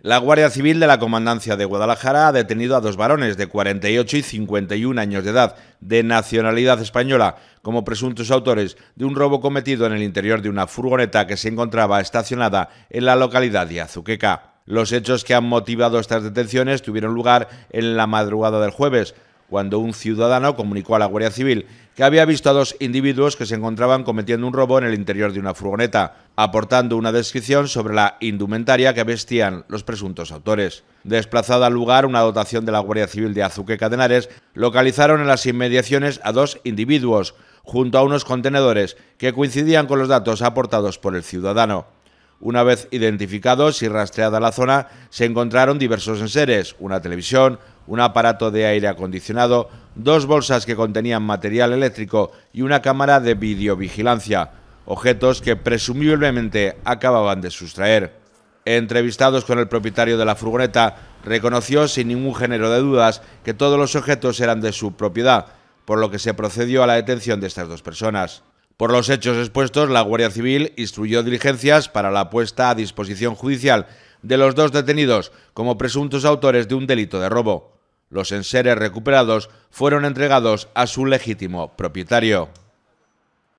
La Guardia Civil de la Comandancia de Guadalajara ha detenido a dos varones de 48 y 51 años de edad, de nacionalidad española, como presuntos autores de un robo cometido en el interior de una furgoneta que se encontraba estacionada en la localidad de Azuqueca. Los hechos que han motivado estas detenciones tuvieron lugar en la madrugada del jueves, cuando un ciudadano comunicó a la Guardia Civil que había visto a dos individuos que se encontraban cometiendo un robo en el interior de una furgoneta, aportando una descripción sobre la indumentaria que vestían los presuntos autores. Desplazada al lugar, una dotación de la Guardia Civil de Azuqueca de Henares localizaron en las inmediaciones a dos individuos, junto a unos contenedores que coincidían con los datos aportados por el ciudadano. Una vez identificados y rastreada la zona, se encontraron diversos enseres, una televisión, un aparato de aire acondicionado, dos bolsas que contenían material eléctrico y una cámara de videovigilancia, objetos que presumiblemente acababan de sustraer. Entrevistados con el propietario de la furgoneta, reconoció sin ningún género de dudas que todos los objetos eran de su propiedad, por lo que se procedió a la detención de estas dos personas. Por los hechos expuestos, la Guardia Civil instruyó diligencias para la puesta a disposición judicial de los dos detenidos como presuntos autores de un delito de robo. Los enseres recuperados fueron entregados a su legítimo propietario.